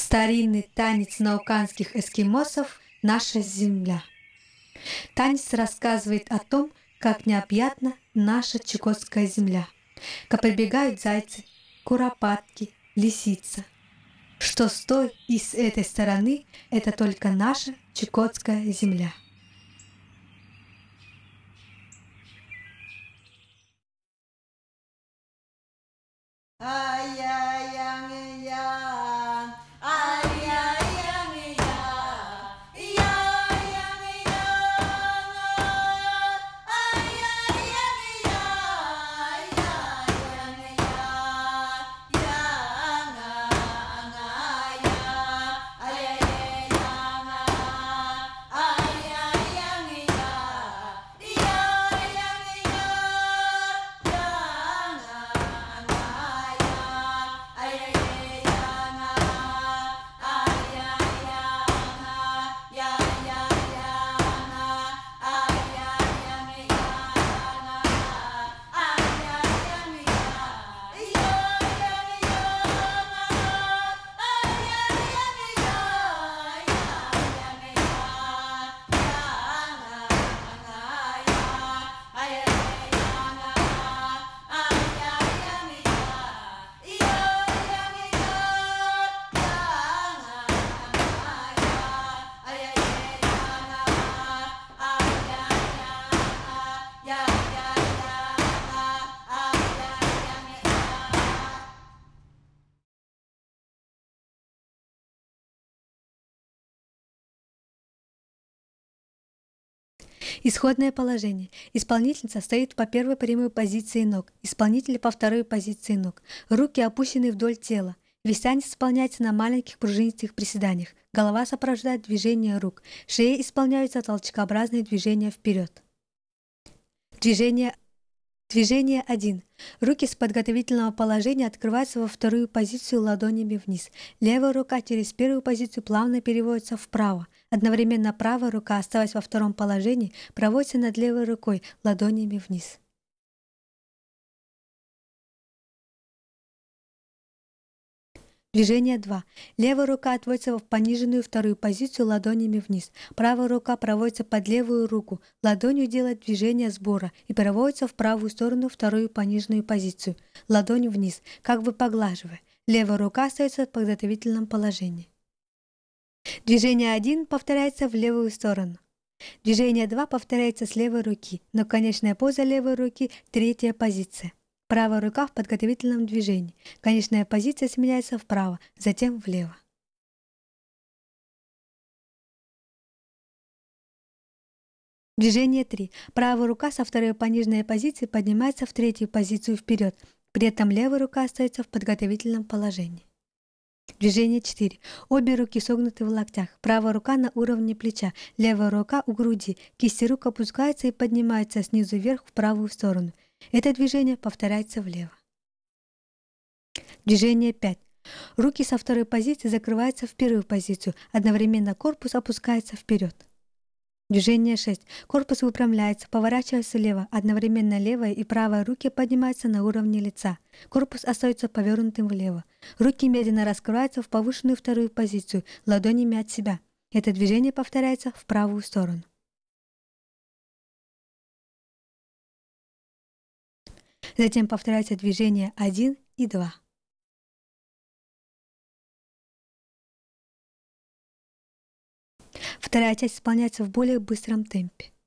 Старинный танец науканских эскимосов «Наша земля». Танец рассказывает о том, как необъятна наша чукотская земля, как прибегают зайцы, куропатки, лисица. Что с той и с этой стороны – это только наша чукотская земля. Исходное положение. исполнительница стоит по первой прямой позиции ног, исполнитель по второй позиции ног. Руки опущены вдоль тела. Весь танец исполняется на маленьких пружинистых приседаниях. Голова сопровождает движение рук. Шея исполняются толчкообразные движения вперед. Движение Движение 1. Руки с подготовительного положения открываются во вторую позицию ладонями вниз. Левая рука через первую позицию плавно переводится вправо. Одновременно правая рука, оставаясь во втором положении, проводится над левой рукой ладонями вниз. Движение 2. Левая рука отводится в пониженную вторую позицию ладонями вниз. Правая рука проводится под левую руку, ладонью делает движение сбора и проводится в правую сторону вторую пониженную позицию, ладонь вниз, как бы поглаживая. Левая рука остается в подготовительном положении. Движение 1 повторяется в левую сторону. Движение 2 повторяется с левой руки, но конечная поза левой руки – третья позиция. Правая рука в подготовительном движении. Конечная позиция сменяется вправо, затем влево. Движение 3. Правая рука со второй пониженной позиции поднимается в третью позицию вперед, при этом левая рука остается в подготовительном положении. Движение 4. Обе руки согнуты в локтях, правая рука на уровне плеча, левая рука у груди, кисти рук опускаются и поднимаются снизу вверх в правую сторону – это движение повторяется влево. Движение 5. Руки со второй позиции закрываются в первую позицию, одновременно корпус опускается вперед. Движение 6. Корпус выпрямляется, поворачивается влево, одновременно левая и правая руки поднимаются на уровне лица. Корпус остается повернутым влево. Руки медленно раскрываются в повышенную вторую позицию, ладонями от себя. Это движение повторяется в правую сторону. Затем повторяйте движения 1 и 2. Вторая часть исполняется в более быстром темпе.